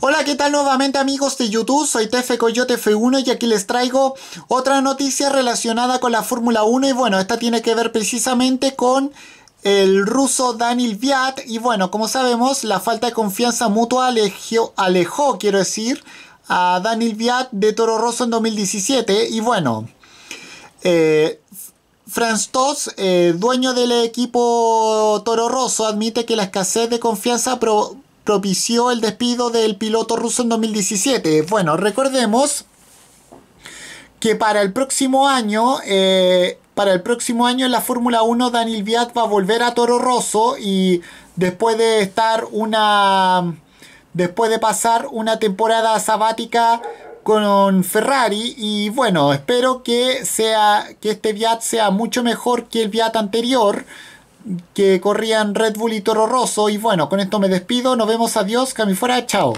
Hola, ¿qué tal nuevamente amigos de YouTube? Soy Tefe Coyote F1 y aquí les traigo otra noticia relacionada con la Fórmula 1 y bueno, esta tiene que ver precisamente con el ruso Daniel Viat y bueno, como sabemos, la falta de confianza mutua alejó, alejó quiero decir, a Daniel Viat de Toro Rosso en 2017 y bueno, eh, Franz Toss, eh, dueño del equipo Toro Rosso, admite que la escasez de confianza propició el despido del piloto ruso en 2017. Bueno, recordemos que para el próximo año, eh, para el próximo año en la Fórmula 1, Daniel Viat va a volver a Toro Rosso y después de estar una, después de pasar una temporada sabática con Ferrari y bueno, espero que sea que este Viat sea mucho mejor que el Viat anterior que corrían Red Bull y Toro Rosso. Y bueno, con esto me despido. Nos vemos. Adiós. Cami fuera. Chao.